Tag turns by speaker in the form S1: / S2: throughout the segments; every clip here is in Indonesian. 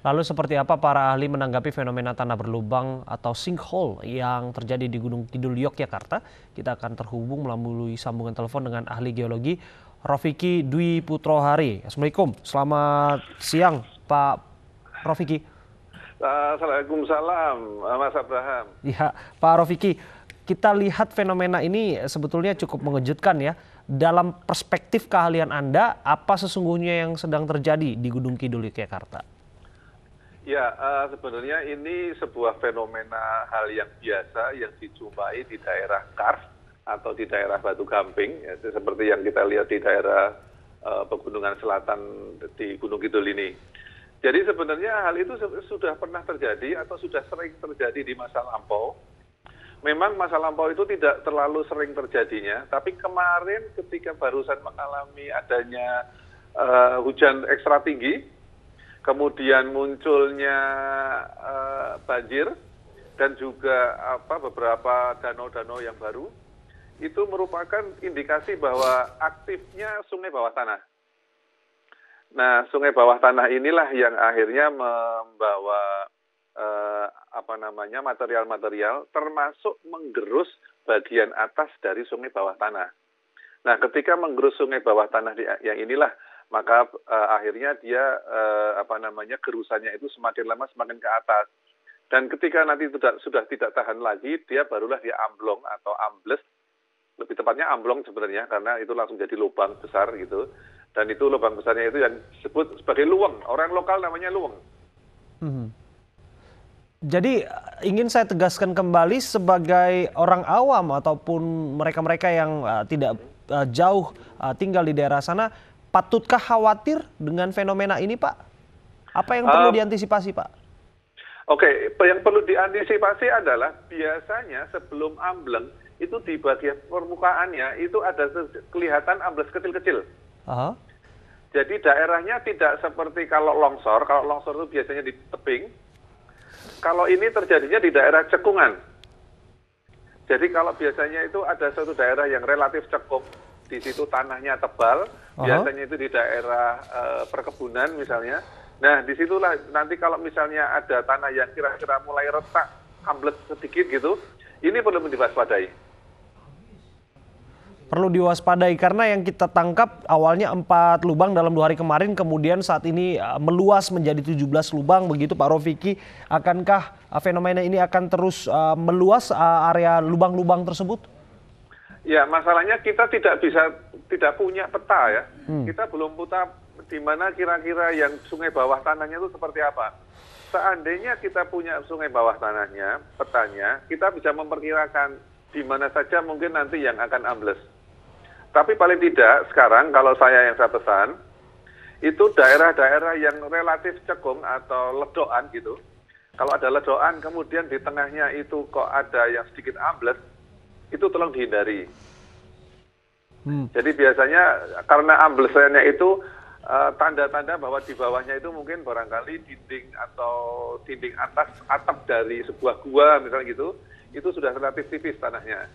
S1: Lalu seperti apa para ahli menanggapi fenomena tanah berlubang atau sinkhole yang terjadi di Gunung Kidul Yogyakarta? Kita akan terhubung melalui sambungan telepon dengan ahli geologi Rofiki Dwi Putrohari. Assalamualaikum, selamat siang Pak Rofiki.
S2: Assalamualaikum salam Mas Abraham.
S1: Ya, Pak Rofiki, kita lihat fenomena ini sebetulnya cukup mengejutkan ya. Dalam perspektif keahlian Anda, apa sesungguhnya yang sedang terjadi di Gunung Kidul Yogyakarta?
S2: ya eh, sebenarnya ini sebuah fenomena hal yang biasa yang dijumpai di daerah kars atau di daerah batu gamping ya, seperti yang kita lihat di daerah eh, pegunungan selatan di Gunung Kidul ini. Jadi sebenarnya hal itu sudah pernah terjadi atau sudah sering terjadi di masa lampau. Memang masa lampau itu tidak terlalu sering terjadinya, tapi kemarin ketika barusan mengalami adanya uh, hujan ekstra tinggi, kemudian munculnya eh, banjir dan juga beberapa danau danau yang baru itu merupakan indikasi bahwa aktifnya sungai bawah tanah. Nah, sungai bawah tanah inilah yang akhirnya membawa eh, apa namanya material-material termasuk menggerus bagian atas dari sungai bawah tanah. Nah, ketika menggerus sungai bawah tanah yang inilah maka uh, akhirnya dia uh, apa namanya gerusannya itu semakin lama semakin ke atas dan ketika nanti sudah sudah tidak tahan lagi dia barulah dia amblong atau ambles lebih tepatnya amblong sebenarnya karena itu langsung jadi lubang besar gitu dan itu lubang besarnya itu yang disebut sebagai luweng orang lokal namanya luweng
S1: hmm. Jadi ingin saya tegaskan kembali sebagai orang awam ataupun mereka-mereka yang uh, tidak uh, jauh uh, tinggal di daerah sana Patutkah khawatir dengan fenomena ini, Pak? Apa yang perlu um, diantisipasi, Pak?
S2: Oke, okay. yang perlu diantisipasi adalah biasanya sebelum ambleng itu di bagian permukaannya itu ada kelihatan ambles kecil-kecil. Jadi daerahnya tidak seperti kalau longsor, kalau longsor itu biasanya di tebing. Kalau ini terjadinya di daerah cekungan. Jadi kalau biasanya itu ada suatu daerah yang relatif cekung, di situ tanahnya tebal, uh-huh. biasanya itu di daerah uh, perkebunan misalnya. Nah, disitulah nanti kalau misalnya ada tanah yang kira-kira mulai retak, amblet sedikit gitu, ini perlu diwaspadai.
S1: Perlu diwaspadai karena yang kita tangkap awalnya empat lubang dalam dua hari kemarin, kemudian saat ini eh, meluas menjadi 17 lubang, begitu Pak Rofiki. Akankah eh, fenomena ini akan terus meluas area lubang-lubang tersebut?
S2: Ya, masalahnya kita tidak bisa tidak punya peta ya. Hmm. Kita belum punya di mana kira-kira yang sungai bawah tanahnya itu seperti apa. Seandainya kita punya sungai bawah tanahnya, petanya, kita bisa memperkirakan di mana saja mungkin nanti yang akan ambles. Tapi paling tidak sekarang kalau saya yang saya pesan, itu daerah-daerah yang relatif cekung atau ledoan gitu. Kalau ada ledoan kemudian di tengahnya itu kok ada yang sedikit ambles, itu tolong dihindari. Hmm. Jadi biasanya karena amblesannya itu eh, tanda-tanda uh, tanda -tanda bahwa di bawahnya itu mungkin barangkali dinding atau dinding atas atap dari sebuah gua misalnya gitu, itu sudah relatif tipis tanahnya.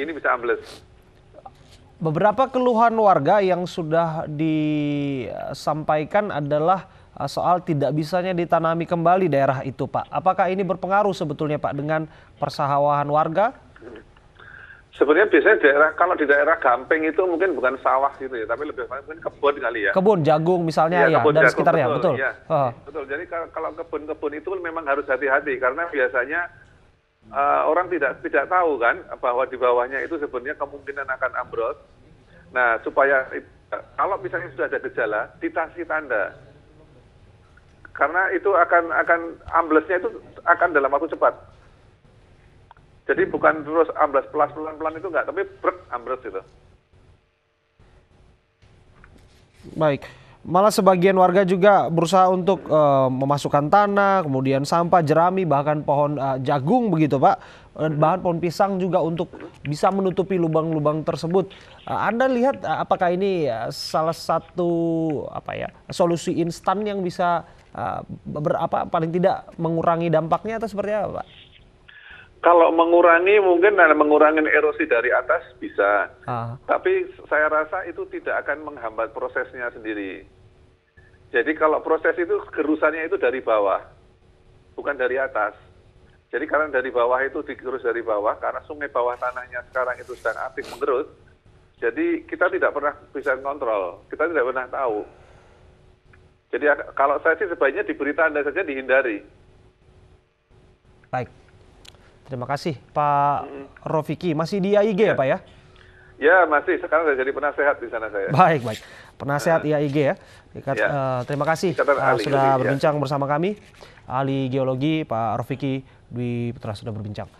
S2: Ini bisa ambles.
S1: Beberapa keluhan warga yang sudah disampaikan adalah eh, soal tidak bisanya ditanami kembali daerah itu, Pak. Apakah ini berpengaruh sebetulnya, Pak, dengan persahawahan warga?
S2: Sebenarnya biasanya daerah kalau di daerah Gamping itu mungkin bukan sawah gitu ya, tapi lebih banyak mungkin kebun kali ya. Kebun
S1: jagung misalnya ya, ya kebun dan jagung, sekitarnya, betul. Betul. Ya. Uh.
S2: betul. Jadi kalau kebun-kebun itu memang harus hati-hati karena biasanya uh, orang tidak tidak tahu kan bahwa di bawahnya itu sebenarnya kemungkinan akan ambrol. Nah, supaya kalau misalnya sudah ada gejala, ditasi tanda. Karena itu akan akan amblesnya itu akan dalam waktu cepat. Jadi bukan terus ambles pelas pelan-pelan itu enggak, tapi berat ambles gitu.
S1: Baik. Malah sebagian warga juga berusaha untuk uh, memasukkan tanah, kemudian sampah, jerami, bahkan pohon uh, jagung begitu Pak. Eh, hmm. bahan pohon pisang juga untuk bisa menutupi lubang-lubang tersebut. Uh, Anda lihat uh, apakah ini uh, salah satu apa ya solusi instan yang bisa uh, berapa paling tidak mengurangi dampaknya atau seperti apa Pak?
S2: Kalau mengurangi mungkin mengurangi erosi dari atas bisa, ah. tapi saya rasa itu tidak akan menghambat prosesnya sendiri. Jadi kalau proses itu gerusannya itu dari bawah, bukan dari atas. Jadi karena dari bawah itu digerus dari bawah, karena sungai bawah tanahnya sekarang itu sedang aktif mengerut, jadi kita tidak pernah bisa kontrol, kita tidak pernah tahu. Jadi kalau saya sih sebaiknya diberi tanda saja dihindari.
S1: Baik. Terima kasih Pak Rofiki. Masih di IAIG ya, ya Pak ya?
S2: Ya masih, sekarang saya jadi penasehat di sana
S1: saya. Baik, baik. Penasehat uh, nah. IAIG ya. Dekat, ya. Uh, terima kasih uh, sudah ya. berbincang ya. bersama kami. Ahli geologi Pak Rofiki Dwi Putra sudah berbincang.